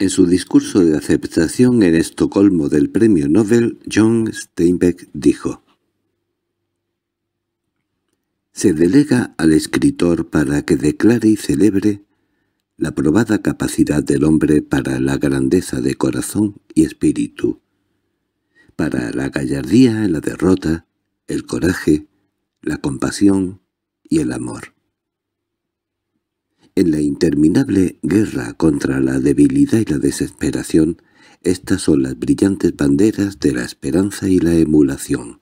En su discurso de aceptación en Estocolmo del premio Nobel, John Steinbeck dijo, Se delega al escritor para que declare y celebre la probada capacidad del hombre para la grandeza de corazón y espíritu, para la gallardía en la derrota, el coraje, la compasión y el amor. En la interminable guerra contra la debilidad y la desesperación, estas son las brillantes banderas de la esperanza y la emulación.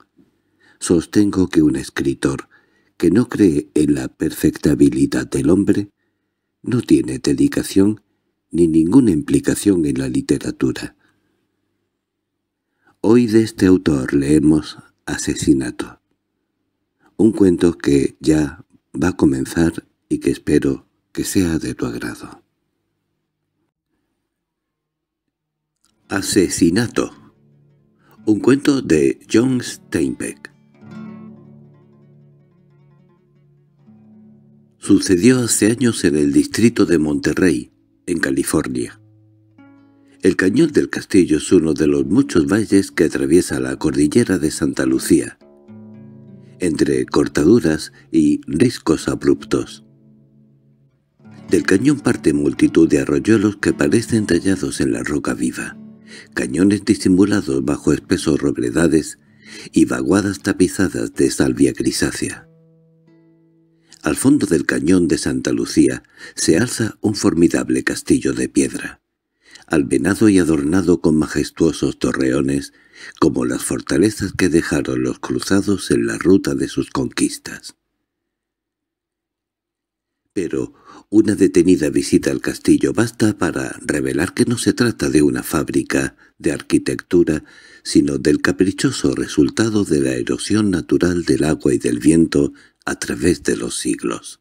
Sostengo que un escritor que no cree en la perfectabilidad del hombre no tiene dedicación ni ninguna implicación en la literatura. Hoy de este autor leemos Asesinato, un cuento que ya va a comenzar y que espero que sea de tu agrado. Asesinato Un cuento de John Steinbeck Sucedió hace años en el distrito de Monterrey, en California. El cañón del castillo es uno de los muchos valles que atraviesa la cordillera de Santa Lucía, entre cortaduras y riscos abruptos. Del cañón parte multitud de arroyuelos que parecen tallados en la roca viva, cañones disimulados bajo espesos robledades y vaguadas tapizadas de salvia grisácea. Al fondo del cañón de Santa Lucía se alza un formidable castillo de piedra, alvenado y adornado con majestuosos torreones, como las fortalezas que dejaron los cruzados en la ruta de sus conquistas. Pero una detenida visita al castillo basta para revelar que no se trata de una fábrica de arquitectura, sino del caprichoso resultado de la erosión natural del agua y del viento a través de los siglos.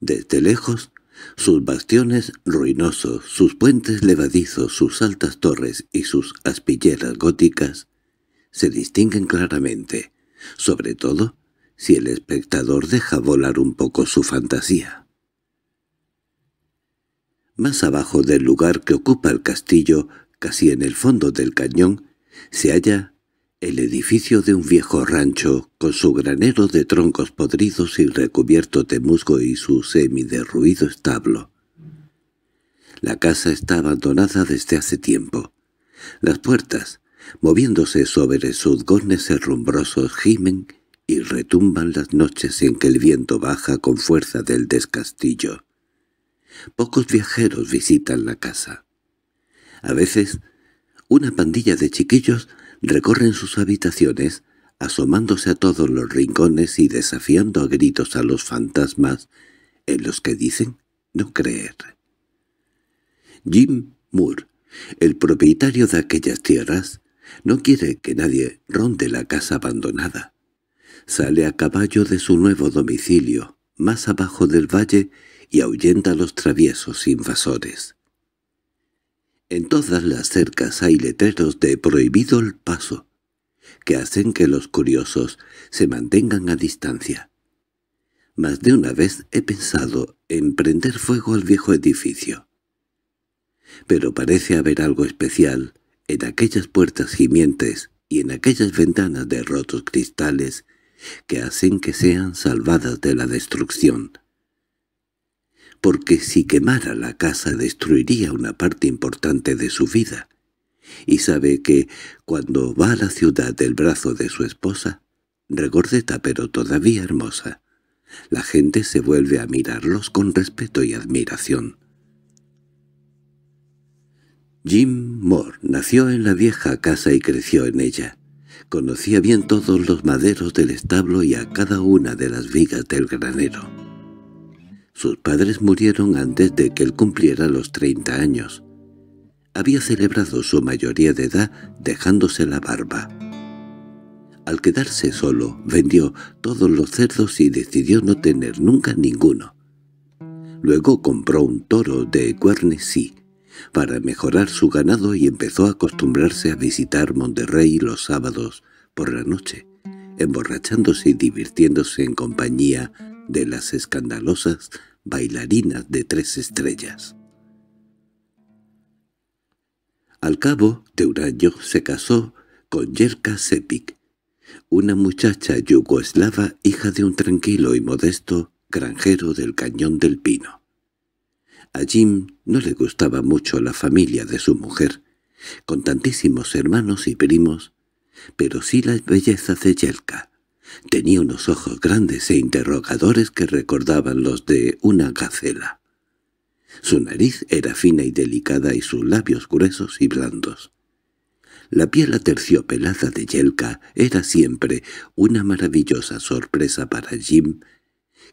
Desde lejos, sus bastiones ruinosos, sus puentes levadizos, sus altas torres y sus aspilleras góticas se distinguen claramente, sobre todo si el espectador deja volar un poco su fantasía. Más abajo del lugar que ocupa el castillo, casi en el fondo del cañón, se halla el edificio de un viejo rancho, con su granero de troncos podridos y recubierto de musgo y su semiderruido establo. La casa está abandonada desde hace tiempo. Las puertas, moviéndose sobre sus gones herrumbrosos, gimen y retumban las noches en que el viento baja con fuerza del descastillo. Pocos viajeros visitan la casa. A veces, una pandilla de chiquillos recorren sus habitaciones, asomándose a todos los rincones y desafiando a gritos a los fantasmas en los que dicen no creer. Jim Moore, el propietario de aquellas tierras, no quiere que nadie ronde la casa abandonada sale a caballo de su nuevo domicilio, más abajo del valle, y ahuyenta a los traviesos invasores. En todas las cercas hay letreros de prohibido el paso, que hacen que los curiosos se mantengan a distancia. Más de una vez he pensado en prender fuego al viejo edificio. Pero parece haber algo especial en aquellas puertas gimientes y en aquellas ventanas de rotos cristales que hacen que sean salvadas de la destrucción. Porque si quemara la casa destruiría una parte importante de su vida, y sabe que cuando va a la ciudad del brazo de su esposa, regordeta pero todavía hermosa, la gente se vuelve a mirarlos con respeto y admiración. Jim Moore nació en la vieja casa y creció en ella. Conocía bien todos los maderos del establo y a cada una de las vigas del granero. Sus padres murieron antes de que él cumpliera los treinta años. Había celebrado su mayoría de edad dejándose la barba. Al quedarse solo, vendió todos los cerdos y decidió no tener nunca ninguno. Luego compró un toro de Guernsey para mejorar su ganado y empezó a acostumbrarse a visitar Monterrey los sábados por la noche, emborrachándose y divirtiéndose en compañía de las escandalosas bailarinas de tres estrellas. Al cabo de un año se casó con Yerka Sepik, una muchacha yugoslava hija de un tranquilo y modesto granjero del Cañón del Pino. A Jim no le gustaba mucho la familia de su mujer, con tantísimos hermanos y primos, pero sí la belleza de Yelka. Tenía unos ojos grandes e interrogadores que recordaban los de una gacela. Su nariz era fina y delicada y sus labios gruesos y blandos. La piel aterciopelada de Yelka era siempre una maravillosa sorpresa para Jim,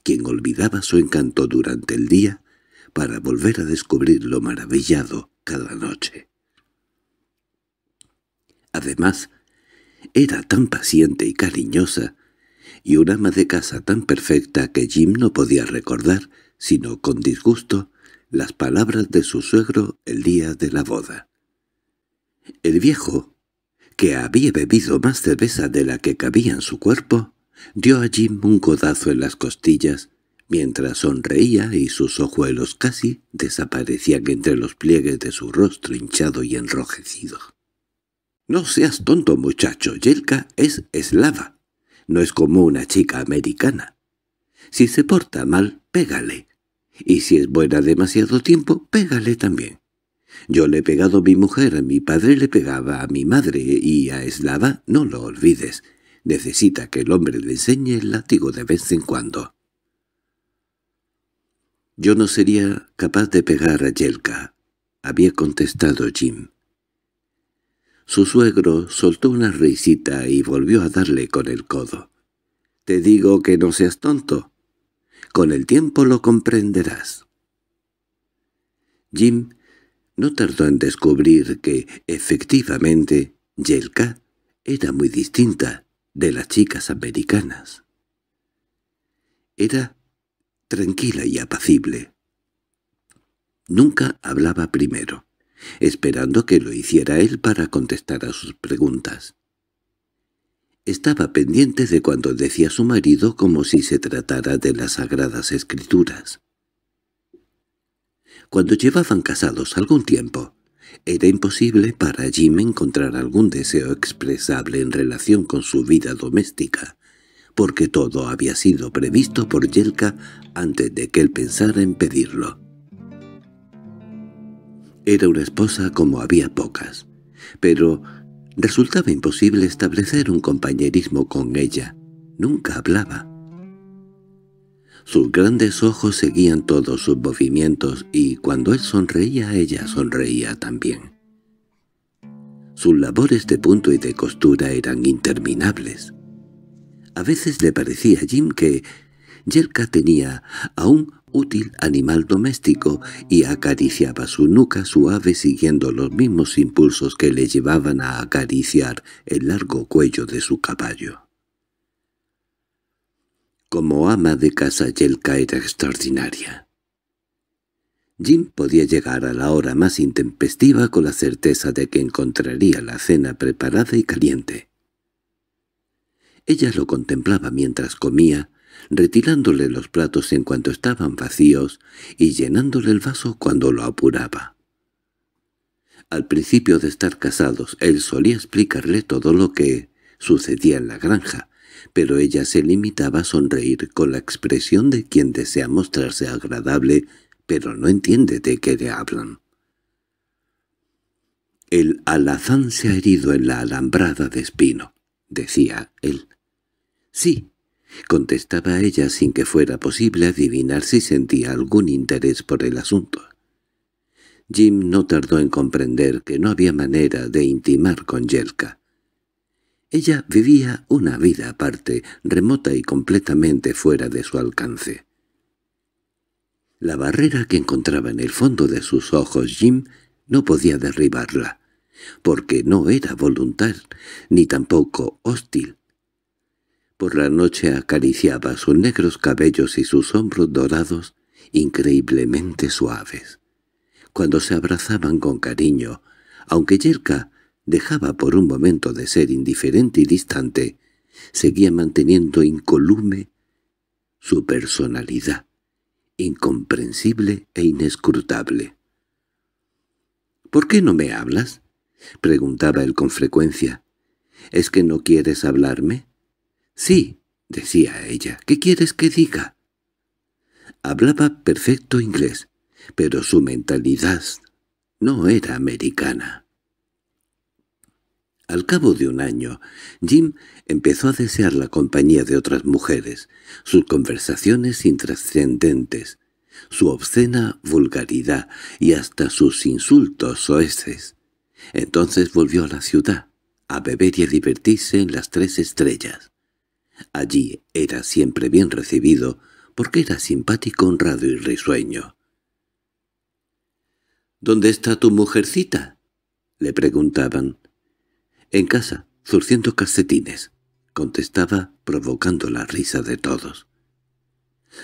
quien olvidaba su encanto durante el día para volver a descubrir lo maravillado cada noche. Además, era tan paciente y cariñosa, y un ama de casa tan perfecta que Jim no podía recordar, sino con disgusto, las palabras de su suegro el día de la boda. El viejo, que había bebido más cerveza de la que cabía en su cuerpo, dio a Jim un codazo en las costillas mientras sonreía y sus ojuelos casi desaparecían entre los pliegues de su rostro hinchado y enrojecido. «No seas tonto, muchacho. Yelka es eslava. No es como una chica americana. Si se porta mal, pégale. Y si es buena demasiado tiempo, pégale también. Yo le he pegado a mi mujer, a mi padre le pegaba a mi madre y a eslava, no lo olvides». Necesita que el hombre le enseñe el látigo de vez en cuando. Yo no sería capaz de pegar a Yelka, había contestado Jim. Su suegro soltó una risita y volvió a darle con el codo. «Te digo que no seas tonto. Con el tiempo lo comprenderás». Jim no tardó en descubrir que, efectivamente, Yelka era muy distinta de las chicas americanas. Era tranquila y apacible. Nunca hablaba primero, esperando que lo hiciera él para contestar a sus preguntas. Estaba pendiente de cuando decía su marido como si se tratara de las sagradas escrituras. Cuando llevaban casados algún tiempo, era imposible para Jim encontrar algún deseo expresable en relación con su vida doméstica, porque todo había sido previsto por Yelka antes de que él pensara en pedirlo. Era una esposa como había pocas, pero resultaba imposible establecer un compañerismo con ella. Nunca hablaba. Sus grandes ojos seguían todos sus movimientos y cuando él sonreía ella sonreía también. Sus labores de punto y de costura eran interminables. A veces le parecía a Jim que Yelka tenía a un útil animal doméstico y acariciaba su nuca suave siguiendo los mismos impulsos que le llevaban a acariciar el largo cuello de su caballo. Como ama de casa Yelka era extraordinaria. Jim podía llegar a la hora más intempestiva con la certeza de que encontraría la cena preparada y caliente. Ella lo contemplaba mientras comía, retirándole los platos en cuanto estaban vacíos y llenándole el vaso cuando lo apuraba. Al principio de estar casados, él solía explicarle todo lo que sucedía en la granja, pero ella se limitaba a sonreír con la expresión de quien desea mostrarse agradable, pero no entiende de qué le hablan. El alazán se ha herido en la alambrada de espino, decía él. —Sí —contestaba ella sin que fuera posible adivinar si sentía algún interés por el asunto. Jim no tardó en comprender que no había manera de intimar con Yelka. Ella vivía una vida aparte, remota y completamente fuera de su alcance. La barrera que encontraba en el fondo de sus ojos Jim no podía derribarla, porque no era voluntad ni tampoco hostil, por la noche acariciaba sus negros cabellos y sus hombros dorados, increíblemente suaves. Cuando se abrazaban con cariño, aunque Yerka dejaba por un momento de ser indiferente y distante, seguía manteniendo incolume su personalidad, incomprensible e inescrutable. —¿Por qué no me hablas? —preguntaba él con frecuencia. —¿Es que no quieres hablarme? —Sí —decía ella—, ¿qué quieres que diga? Hablaba perfecto inglés, pero su mentalidad no era americana. Al cabo de un año, Jim empezó a desear la compañía de otras mujeres, sus conversaciones intrascendentes, su obscena vulgaridad y hasta sus insultos soeces. Entonces volvió a la ciudad, a beber y a divertirse en las tres estrellas. Allí era siempre bien recibido, porque era simpático, honrado y risueño. —¿Dónde está tu mujercita? —le preguntaban. —En casa, zurciendo calcetines —contestaba, provocando la risa de todos.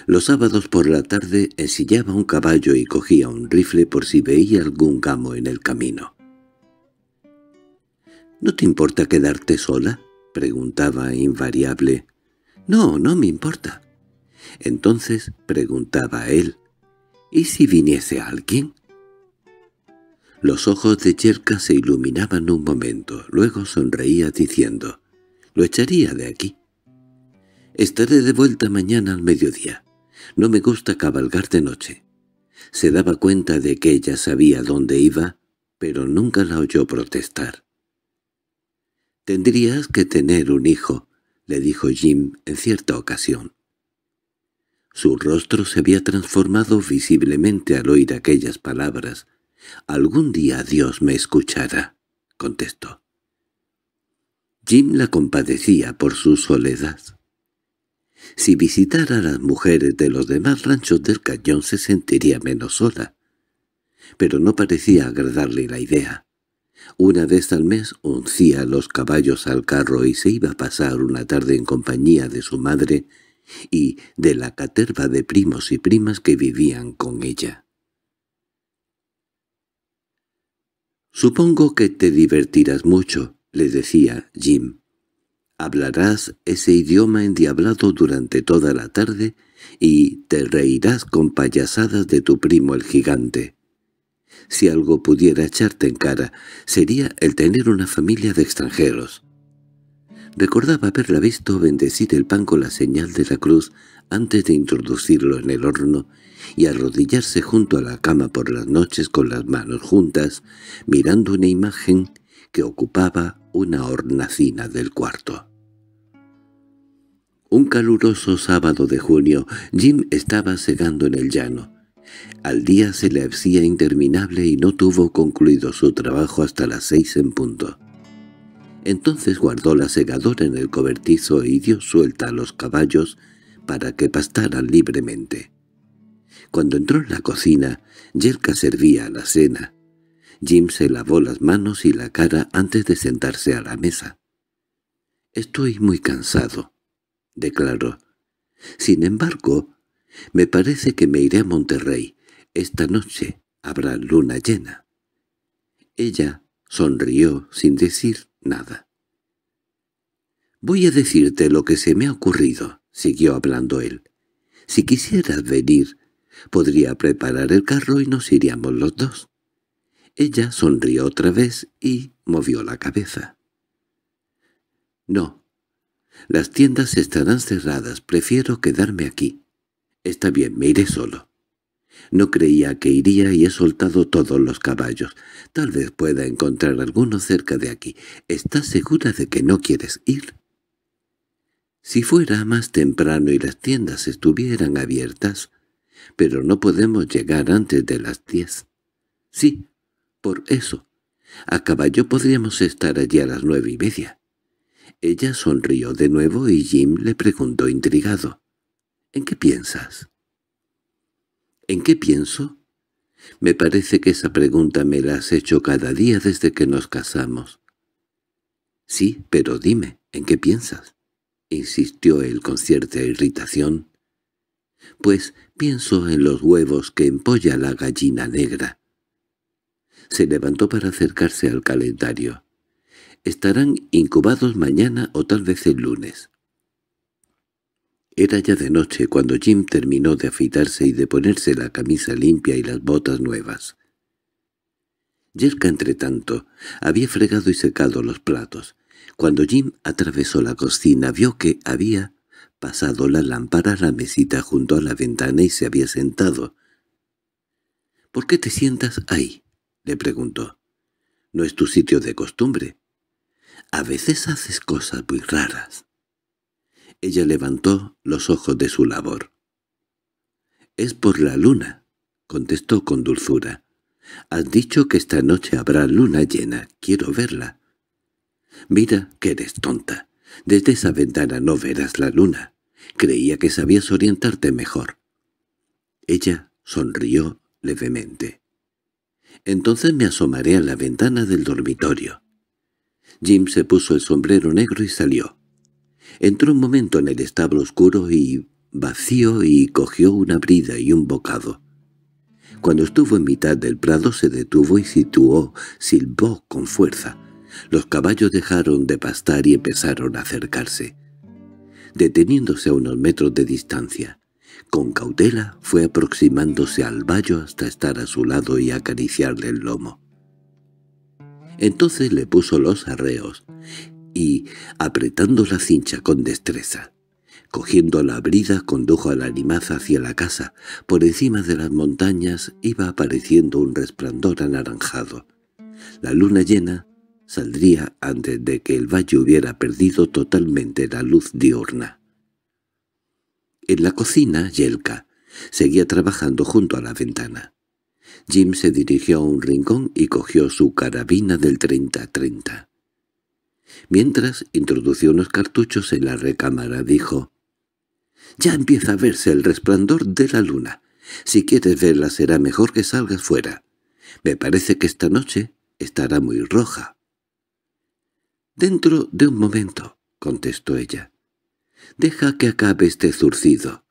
Los sábados por la tarde ensillaba un caballo y cogía un rifle por si veía algún gamo en el camino. —¿No te importa quedarte sola? preguntaba invariable. «No, no me importa». Entonces preguntaba él, «¿Y si viniese alguien?» Los ojos de Yerka se iluminaban un momento, luego sonreía diciendo, «Lo echaría de aquí». «Estaré de vuelta mañana al mediodía. No me gusta cabalgar de noche». Se daba cuenta de que ella sabía dónde iba, pero nunca la oyó protestar. «Tendrías que tener un hijo», le dijo Jim en cierta ocasión. Su rostro se había transformado visiblemente al oír aquellas palabras. «Algún día Dios me escuchará», contestó. Jim la compadecía por su soledad. Si visitara a las mujeres de los demás ranchos del cañón se sentiría menos sola. Pero no parecía agradarle la idea. Una vez al mes uncía los caballos al carro y se iba a pasar una tarde en compañía de su madre y de la caterva de primos y primas que vivían con ella. «Supongo que te divertirás mucho», le decía Jim. «Hablarás ese idioma endiablado durante toda la tarde y te reirás con payasadas de tu primo el gigante» si algo pudiera echarte en cara, sería el tener una familia de extranjeros. Recordaba haberla visto bendecir el pan con la señal de la cruz antes de introducirlo en el horno y arrodillarse junto a la cama por las noches con las manos juntas, mirando una imagen que ocupaba una hornacina del cuarto. Un caluroso sábado de junio, Jim estaba segando en el llano. Al día se le hacía interminable y no tuvo concluido su trabajo hasta las seis en punto. Entonces guardó la segadora en el cobertizo y dio suelta a los caballos para que pastaran libremente. Cuando entró en la cocina, Yerka servía la cena. Jim se lavó las manos y la cara antes de sentarse a la mesa. «Estoy muy cansado», declaró. «Sin embargo, me parece que me iré a Monterrey. Esta noche habrá luna llena. Ella sonrió sin decir nada. «Voy a decirte lo que se me ha ocurrido», siguió hablando él. «Si quisieras venir, podría preparar el carro y nos iríamos los dos». Ella sonrió otra vez y movió la cabeza. «No. Las tiendas estarán cerradas. Prefiero quedarme aquí». Está bien, me iré solo. No creía que iría y he soltado todos los caballos. Tal vez pueda encontrar alguno cerca de aquí. ¿Estás segura de que no quieres ir? Si fuera más temprano y las tiendas estuvieran abiertas, pero no podemos llegar antes de las diez. Sí, por eso. A caballo podríamos estar allí a las nueve y media. Ella sonrió de nuevo y Jim le preguntó intrigado. ¿En qué piensas? ¿En qué pienso? Me parece que esa pregunta me la has hecho cada día desde que nos casamos. Sí, pero dime, ¿en qué piensas? insistió él con cierta irritación. Pues pienso en los huevos que empolla la gallina negra. Se levantó para acercarse al calendario. Estarán incubados mañana o tal vez el lunes. Era ya de noche cuando Jim terminó de afeitarse y de ponerse la camisa limpia y las botas nuevas. Yerka, entretanto, había fregado y secado los platos. Cuando Jim atravesó la cocina vio que había pasado la lámpara a la mesita junto a la ventana y se había sentado. —¿Por qué te sientas ahí? —le preguntó. —No es tu sitio de costumbre. A veces haces cosas muy raras. Ella levantó los ojos de su labor. —Es por la luna —contestó con dulzura. —Has dicho que esta noche habrá luna llena. Quiero verla. —Mira que eres tonta. Desde esa ventana no verás la luna. Creía que sabías orientarte mejor. Ella sonrió levemente. —Entonces me asomaré a la ventana del dormitorio. Jim se puso el sombrero negro y salió. Entró un momento en el establo oscuro y vacío y cogió una brida y un bocado. Cuando estuvo en mitad del prado se detuvo y situó, silbó con fuerza. Los caballos dejaron de pastar y empezaron a acercarse. Deteniéndose a unos metros de distancia, con cautela fue aproximándose al vallo hasta estar a su lado y acariciarle el lomo. Entonces le puso los arreos, y, apretando la cincha con destreza, cogiendo la brida condujo a la animaza hacia la casa. Por encima de las montañas iba apareciendo un resplandor anaranjado. La luna llena saldría antes de que el valle hubiera perdido totalmente la luz diurna. En la cocina, Yelka seguía trabajando junto a la ventana. Jim se dirigió a un rincón y cogió su carabina del 30-30. Mientras introdució unos cartuchos en la recámara, dijo, «Ya empieza a verse el resplandor de la luna. Si quieres verla será mejor que salgas fuera. Me parece que esta noche estará muy roja». «Dentro de un momento», contestó ella. «Deja que acabe este zurcido».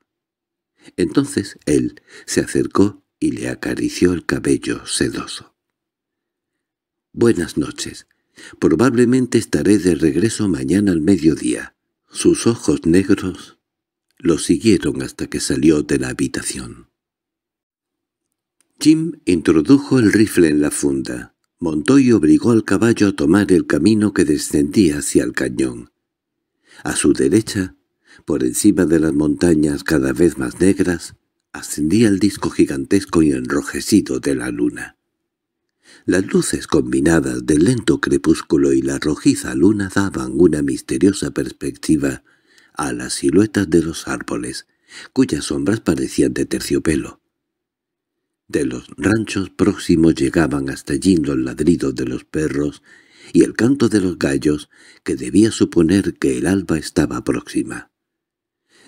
Entonces él se acercó y le acarició el cabello sedoso. «Buenas noches», Probablemente estaré de regreso mañana al mediodía. Sus ojos negros lo siguieron hasta que salió de la habitación. Jim introdujo el rifle en la funda, montó y obligó al caballo a tomar el camino que descendía hacia el cañón. A su derecha, por encima de las montañas cada vez más negras, ascendía el disco gigantesco y enrojecido de la luna. Las luces combinadas del lento crepúsculo y la rojiza luna daban una misteriosa perspectiva a las siluetas de los árboles, cuyas sombras parecían de terciopelo. De los ranchos próximos llegaban hasta allí los ladridos de los perros y el canto de los gallos, que debía suponer que el alba estaba próxima.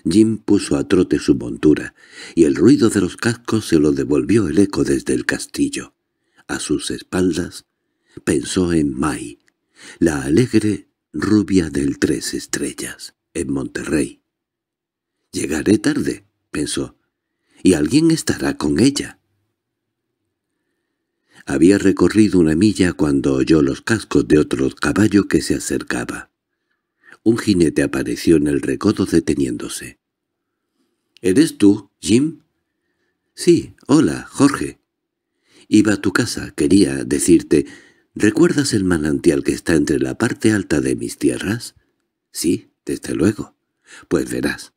Jim puso a trote su montura, y el ruido de los cascos se lo devolvió el eco desde el castillo a sus espaldas, pensó en Mai, la alegre rubia del Tres Estrellas, en Monterrey. «Llegaré tarde», pensó, «y alguien estará con ella». Había recorrido una milla cuando oyó los cascos de otro caballo que se acercaba. Un jinete apareció en el recodo deteniéndose. —¿Eres tú, Jim? —Sí, hola, Jorge. Iba a tu casa, quería decirte, ¿recuerdas el manantial que está entre la parte alta de mis tierras? Sí, desde luego. Pues verás,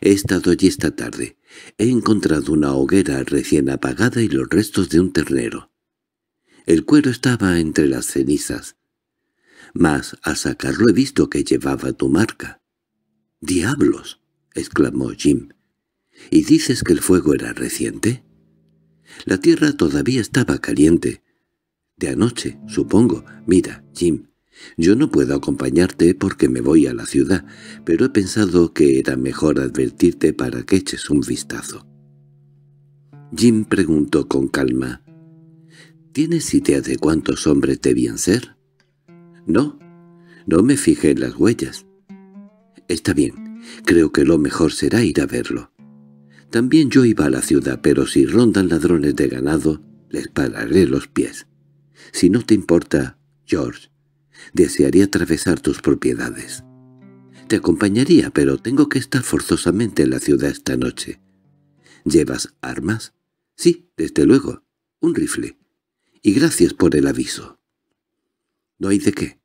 he estado allí esta tarde. He encontrado una hoguera recién apagada y los restos de un ternero. El cuero estaba entre las cenizas. Mas al sacarlo he visto que llevaba tu marca. —¡Diablos! —exclamó Jim. —¿Y dices que el fuego era reciente? La tierra todavía estaba caliente. De anoche, supongo. Mira, Jim, yo no puedo acompañarte porque me voy a la ciudad, pero he pensado que era mejor advertirte para que eches un vistazo. Jim preguntó con calma. —¿Tienes idea de cuántos hombres debían ser? —No, no me fijé en las huellas. —Está bien, creo que lo mejor será ir a verlo. También yo iba a la ciudad, pero si rondan ladrones de ganado, les pararé los pies. Si no te importa, George, desearía atravesar tus propiedades. Te acompañaría, pero tengo que estar forzosamente en la ciudad esta noche. ¿Llevas armas? Sí, desde luego. Un rifle. Y gracias por el aviso. No hay de qué.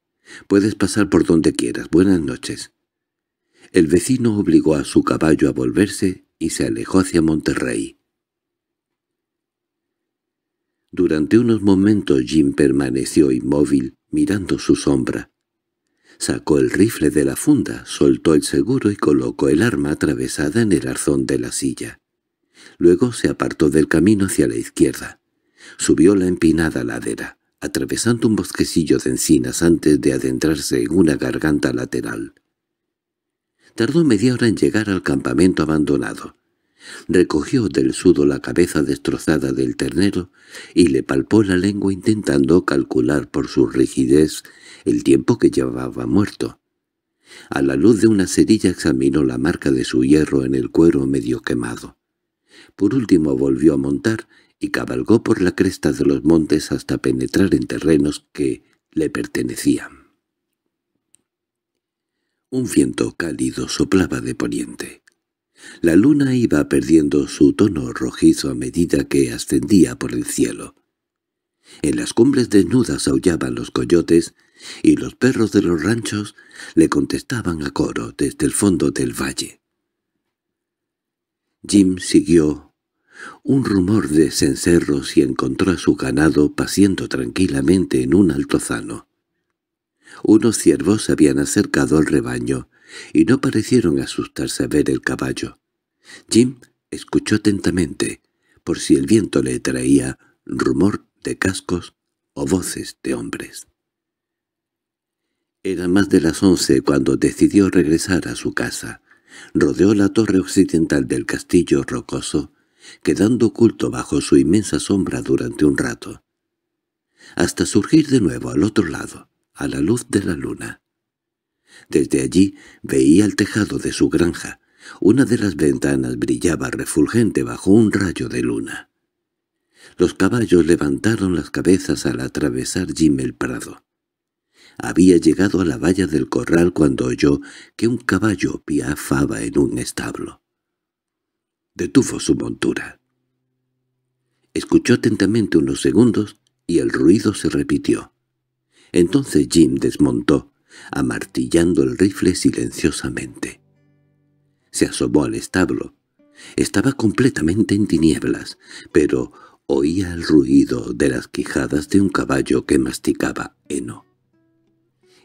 Puedes pasar por donde quieras. Buenas noches. El vecino obligó a su caballo a volverse y se alejó hacia Monterrey. Durante unos momentos Jim permaneció inmóvil, mirando su sombra. Sacó el rifle de la funda, soltó el seguro y colocó el arma atravesada en el arzón de la silla. Luego se apartó del camino hacia la izquierda. Subió la empinada ladera, atravesando un bosquecillo de encinas antes de adentrarse en una garganta lateral. Tardó media hora en llegar al campamento abandonado. Recogió del sudo la cabeza destrozada del ternero y le palpó la lengua intentando calcular por su rigidez el tiempo que llevaba muerto. A la luz de una cerilla examinó la marca de su hierro en el cuero medio quemado. Por último volvió a montar y cabalgó por la cresta de los montes hasta penetrar en terrenos que le pertenecían. Un viento cálido soplaba de poniente. La luna iba perdiendo su tono rojizo a medida que ascendía por el cielo. En las cumbres desnudas aullaban los coyotes, y los perros de los ranchos le contestaban a coro desde el fondo del valle. Jim siguió un rumor de cencerros y encontró a su ganado pasiendo tranquilamente en un altozano. Unos ciervos se habían acercado al rebaño, y no parecieron asustarse a ver el caballo. Jim escuchó atentamente, por si el viento le traía rumor de cascos o voces de hombres. Era más de las once cuando decidió regresar a su casa. Rodeó la torre occidental del castillo rocoso, quedando oculto bajo su inmensa sombra durante un rato, hasta surgir de nuevo al otro lado a la luz de la luna. Desde allí veía el tejado de su granja. Una de las ventanas brillaba refulgente bajo un rayo de luna. Los caballos levantaron las cabezas al atravesar Jim el prado. Había llegado a la valla del corral cuando oyó que un caballo piafaba en un establo. Detuvo su montura. Escuchó atentamente unos segundos y el ruido se repitió. Entonces Jim desmontó, amartillando el rifle silenciosamente. Se asomó al establo. Estaba completamente en tinieblas, pero oía el ruido de las quijadas de un caballo que masticaba heno.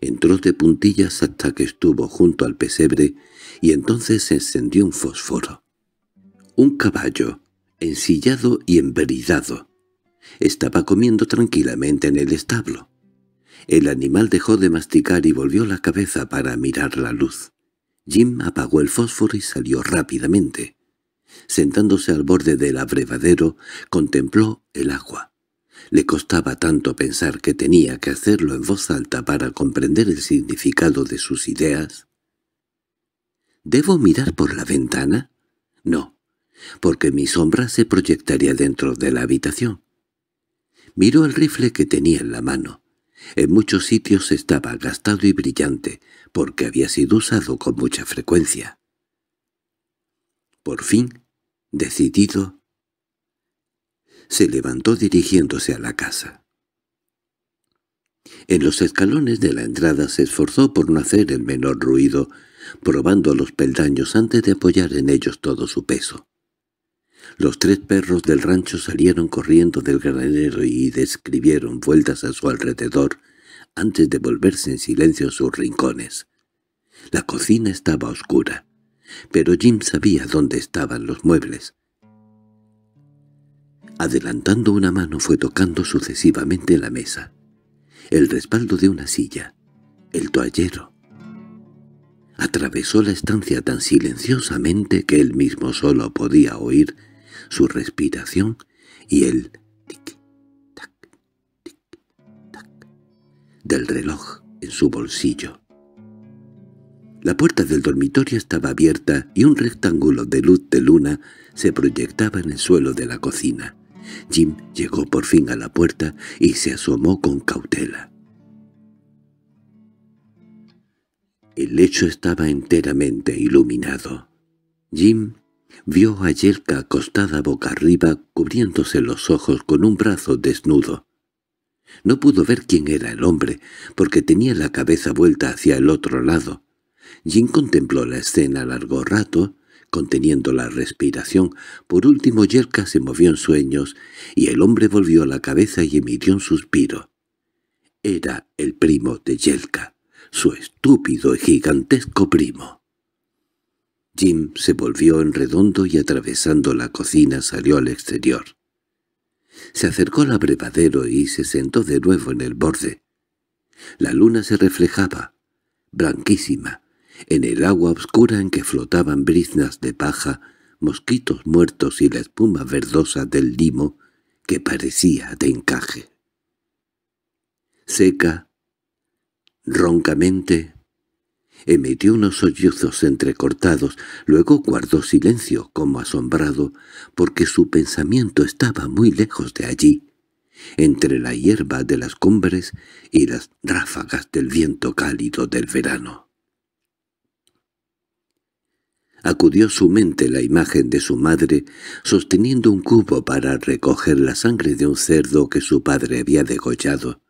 Entró de puntillas hasta que estuvo junto al pesebre y entonces se encendió un fósforo. Un caballo, ensillado y embridado, estaba comiendo tranquilamente en el establo. El animal dejó de masticar y volvió la cabeza para mirar la luz. Jim apagó el fósforo y salió rápidamente. Sentándose al borde del abrevadero, contempló el agua. Le costaba tanto pensar que tenía que hacerlo en voz alta para comprender el significado de sus ideas. ¿Debo mirar por la ventana? No, porque mi sombra se proyectaría dentro de la habitación. Miró el rifle que tenía en la mano. En muchos sitios estaba gastado y brillante, porque había sido usado con mucha frecuencia. Por fin, decidido, se levantó dirigiéndose a la casa. En los escalones de la entrada se esforzó por no hacer el menor ruido, probando los peldaños antes de apoyar en ellos todo su peso. Los tres perros del rancho salieron corriendo del granero y describieron vueltas a su alrededor antes de volverse en silencio a sus rincones. La cocina estaba oscura, pero Jim sabía dónde estaban los muebles. Adelantando una mano fue tocando sucesivamente la mesa, el respaldo de una silla, el toallero. Atravesó la estancia tan silenciosamente que él mismo solo podía oír su respiración y el tic-tac, tic-tac del reloj en su bolsillo. La puerta del dormitorio estaba abierta y un rectángulo de luz de luna se proyectaba en el suelo de la cocina. Jim llegó por fin a la puerta y se asomó con cautela. El lecho estaba enteramente iluminado. Jim Vio a Yelka acostada boca arriba, cubriéndose los ojos con un brazo desnudo. No pudo ver quién era el hombre, porque tenía la cabeza vuelta hacia el otro lado. Jim contempló la escena largo rato, conteniendo la respiración. Por último Yelka se movió en sueños, y el hombre volvió la cabeza y emitió un suspiro. Era el primo de Yelka, su estúpido y gigantesco primo. Jim se volvió en redondo y atravesando la cocina salió al exterior. Se acercó al abrevadero y se sentó de nuevo en el borde. La luna se reflejaba, blanquísima, en el agua oscura en que flotaban briznas de paja, mosquitos muertos y la espuma verdosa del limo que parecía de encaje. Seca, roncamente, Emitió unos sollozos entrecortados, luego guardó silencio, como asombrado, porque su pensamiento estaba muy lejos de allí, entre la hierba de las cumbres y las ráfagas del viento cálido del verano. Acudió su mente la imagen de su madre, sosteniendo un cubo para recoger la sangre de un cerdo que su padre había degollado.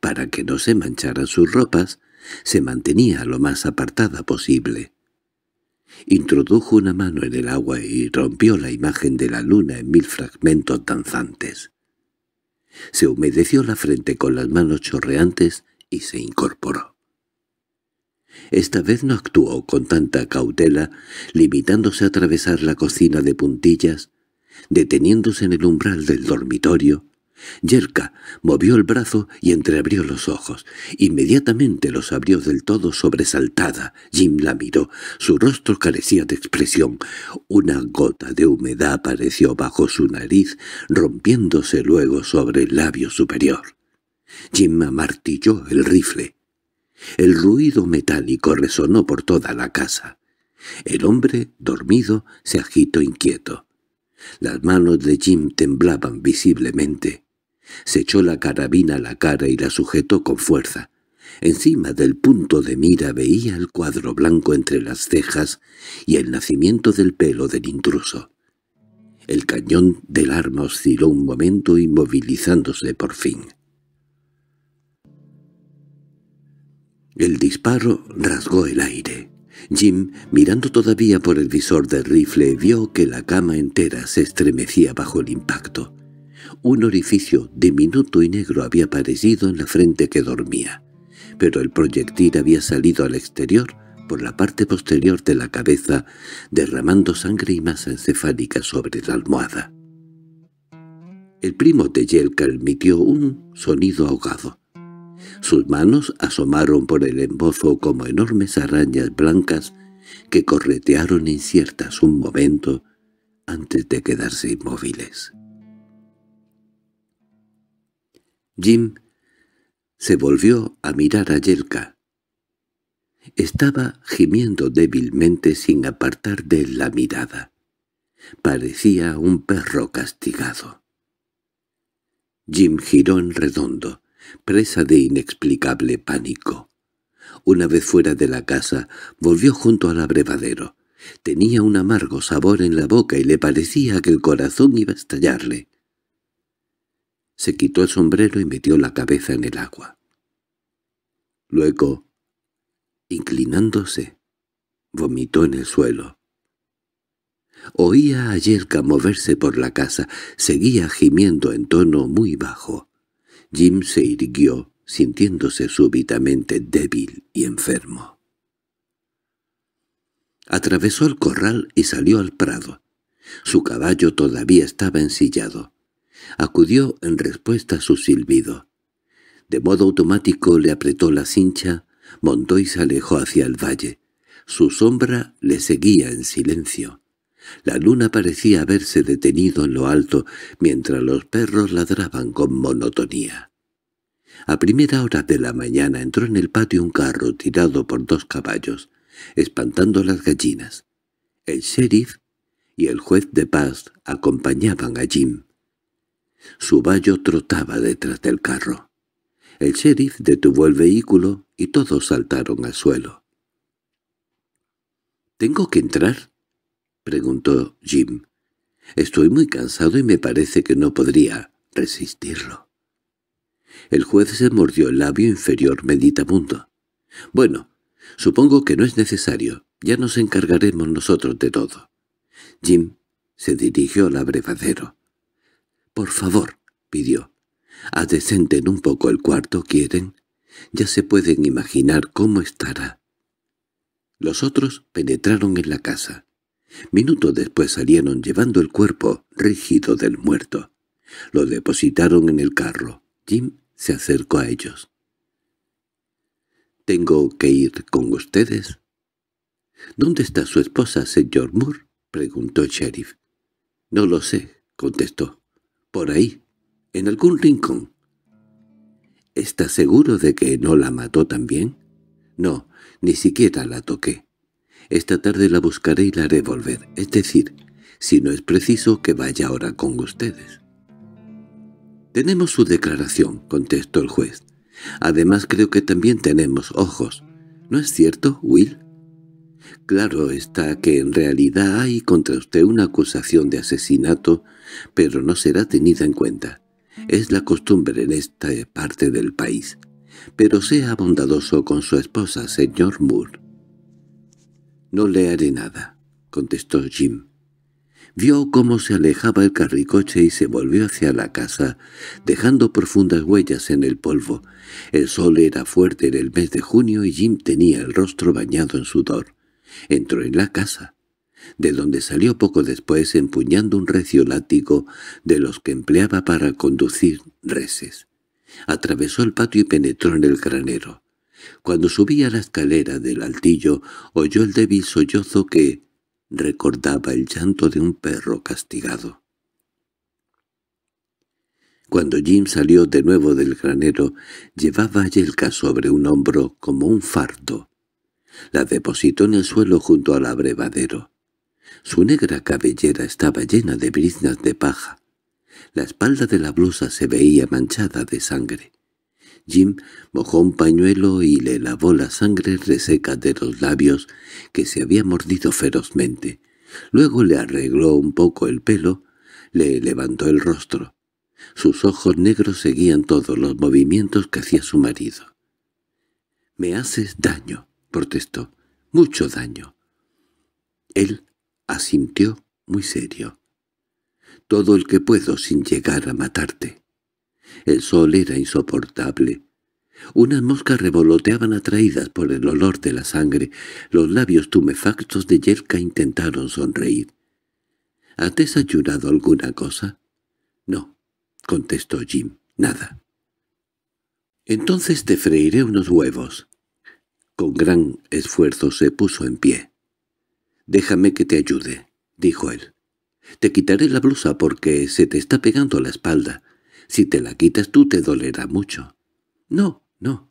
Para que no se mancharan sus ropas, se mantenía lo más apartada posible. Introdujo una mano en el agua y rompió la imagen de la luna en mil fragmentos danzantes. Se humedeció la frente con las manos chorreantes y se incorporó. Esta vez no actuó con tanta cautela, limitándose a atravesar la cocina de puntillas, deteniéndose en el umbral del dormitorio, Yerka movió el brazo y entreabrió los ojos. Inmediatamente los abrió del todo sobresaltada. Jim la miró. Su rostro carecía de expresión. Una gota de humedad apareció bajo su nariz, rompiéndose luego sobre el labio superior. Jim amartilló el rifle. El ruido metálico resonó por toda la casa. El hombre, dormido, se agitó inquieto. Las manos de Jim temblaban visiblemente. Se echó la carabina a la cara y la sujetó con fuerza. Encima del punto de mira veía el cuadro blanco entre las cejas y el nacimiento del pelo del intruso. El cañón del arma osciló un momento inmovilizándose por fin. El disparo rasgó el aire. Jim, mirando todavía por el visor del rifle, vio que la cama entera se estremecía bajo el impacto. Un orificio diminuto y negro había aparecido en la frente que dormía, pero el proyectil había salido al exterior por la parte posterior de la cabeza, derramando sangre y masa encefálica sobre la almohada. El primo de Yelka emitió un sonido ahogado. Sus manos asomaron por el embozo como enormes arañas blancas que corretearon inciertas un momento antes de quedarse inmóviles. Jim se volvió a mirar a Yelka. Estaba gimiendo débilmente sin apartar de la mirada. Parecía un perro castigado. Jim giró en redondo, presa de inexplicable pánico. Una vez fuera de la casa, volvió junto al abrevadero. Tenía un amargo sabor en la boca y le parecía que el corazón iba a estallarle se quitó el sombrero y metió la cabeza en el agua. Luego, inclinándose, vomitó en el suelo. Oía a Yelka moverse por la casa, seguía gimiendo en tono muy bajo. Jim se irguió, sintiéndose súbitamente débil y enfermo. Atravesó el corral y salió al prado. Su caballo todavía estaba ensillado acudió en respuesta a su silbido. De modo automático le apretó la cincha, montó y se alejó hacia el valle. Su sombra le seguía en silencio. La luna parecía haberse detenido en lo alto, mientras los perros ladraban con monotonía. A primera hora de la mañana entró en el patio un carro tirado por dos caballos, espantando las gallinas. El sheriff y el juez de paz acompañaban a Jim. Su vallo trotaba detrás del carro. El sheriff detuvo el vehículo y todos saltaron al suelo. —¿Tengo que entrar? —preguntó Jim. —Estoy muy cansado y me parece que no podría resistirlo. El juez se mordió el labio inferior meditabundo. —Bueno, supongo que no es necesario. Ya nos encargaremos nosotros de todo. Jim se dirigió al abrevadero. —Por favor —pidió—, adecenten un poco el cuarto, ¿quieren? Ya se pueden imaginar cómo estará. Los otros penetraron en la casa. Minutos después salieron llevando el cuerpo rígido del muerto. Lo depositaron en el carro. Jim se acercó a ellos. —¿Tengo que ir con ustedes? —¿Dónde está su esposa, señor Moore? —preguntó el sheriff. —No lo sé —contestó. Por ahí, en algún rincón. ¿Estás seguro de que no la mató también? No, ni siquiera la toqué. Esta tarde la buscaré y la haré volver, es decir, si no es preciso que vaya ahora con ustedes. Tenemos su declaración, contestó el juez. Además creo que también tenemos ojos. ¿No es cierto, Will? Claro está que en realidad hay contra usted una acusación de asesinato, pero no será tenida en cuenta. Es la costumbre en esta parte del país. Pero sea bondadoso con su esposa, señor Moore. —No le haré nada —contestó Jim. Vio cómo se alejaba el carricoche y se volvió hacia la casa, dejando profundas huellas en el polvo. El sol era fuerte en el mes de junio y Jim tenía el rostro bañado en sudor. Entró en la casa, de donde salió poco después empuñando un recio látigo de los que empleaba para conducir reses. Atravesó el patio y penetró en el granero. Cuando subía la escalera del altillo, oyó el débil sollozo que recordaba el llanto de un perro castigado. Cuando Jim salió de nuevo del granero, llevaba a Yelka sobre un hombro como un fardo. La depositó en el suelo junto al abrevadero. Su negra cabellera estaba llena de briznas de paja. La espalda de la blusa se veía manchada de sangre. Jim mojó un pañuelo y le lavó la sangre reseca de los labios que se había mordido ferozmente. Luego le arregló un poco el pelo, le levantó el rostro. Sus ojos negros seguían todos los movimientos que hacía su marido. «Me haces daño», protestó. —Mucho daño. Él asintió muy serio. —Todo el que puedo sin llegar a matarte. El sol era insoportable. Unas moscas revoloteaban atraídas por el olor de la sangre. Los labios tumefactos de Yerka intentaron sonreír. —¿Has desayunado alguna cosa? —No —contestó Jim—, nada. —Entonces te freiré unos huevos con gran esfuerzo se puso en pie. «Déjame que te ayude», dijo él. «Te quitaré la blusa porque se te está pegando la espalda. Si te la quitas tú te dolerá mucho». «No, no.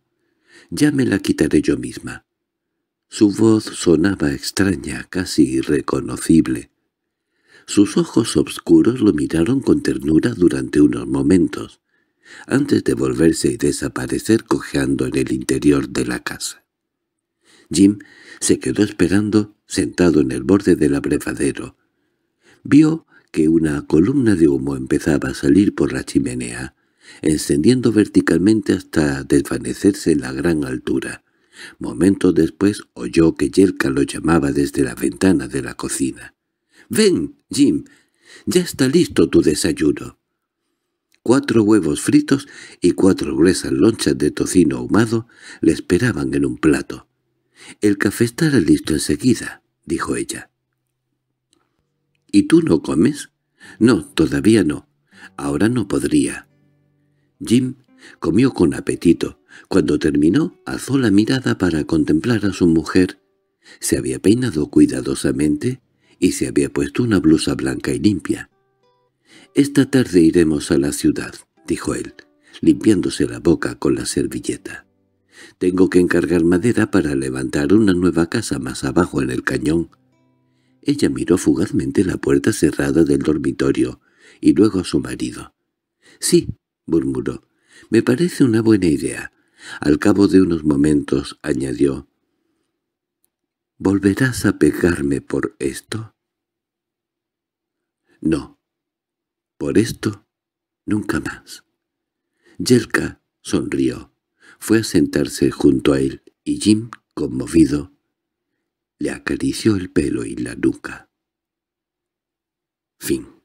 Ya me la quitaré yo misma». Su voz sonaba extraña, casi irreconocible. Sus ojos oscuros lo miraron con ternura durante unos momentos, antes de volverse y desaparecer cojeando en el interior de la casa. Jim se quedó esperando sentado en el borde del abrevadero. Vio que una columna de humo empezaba a salir por la chimenea, encendiendo verticalmente hasta desvanecerse en la gran altura. Momentos después oyó que Yelka lo llamaba desde la ventana de la cocina. «¡Ven, Jim! Ya está listo tu desayuno!» Cuatro huevos fritos y cuatro gruesas lonchas de tocino ahumado le esperaban en un plato. —El café estará listo enseguida —dijo ella. —¿Y tú no comes? —No, todavía no. Ahora no podría. Jim comió con apetito. Cuando terminó, alzó la mirada para contemplar a su mujer. Se había peinado cuidadosamente y se había puesto una blusa blanca y limpia. —Esta tarde iremos a la ciudad —dijo él, limpiándose la boca con la servilleta. Tengo que encargar madera para levantar una nueva casa más abajo en el cañón. Ella miró fugazmente la puerta cerrada del dormitorio y luego a su marido. —Sí —murmuró—, me parece una buena idea. Al cabo de unos momentos añadió. —¿Volverás a pegarme por esto? —No. —¿Por esto? Nunca más. Yelka sonrió fue a sentarse junto a él, y Jim, conmovido, le acarició el pelo y la nuca. Fin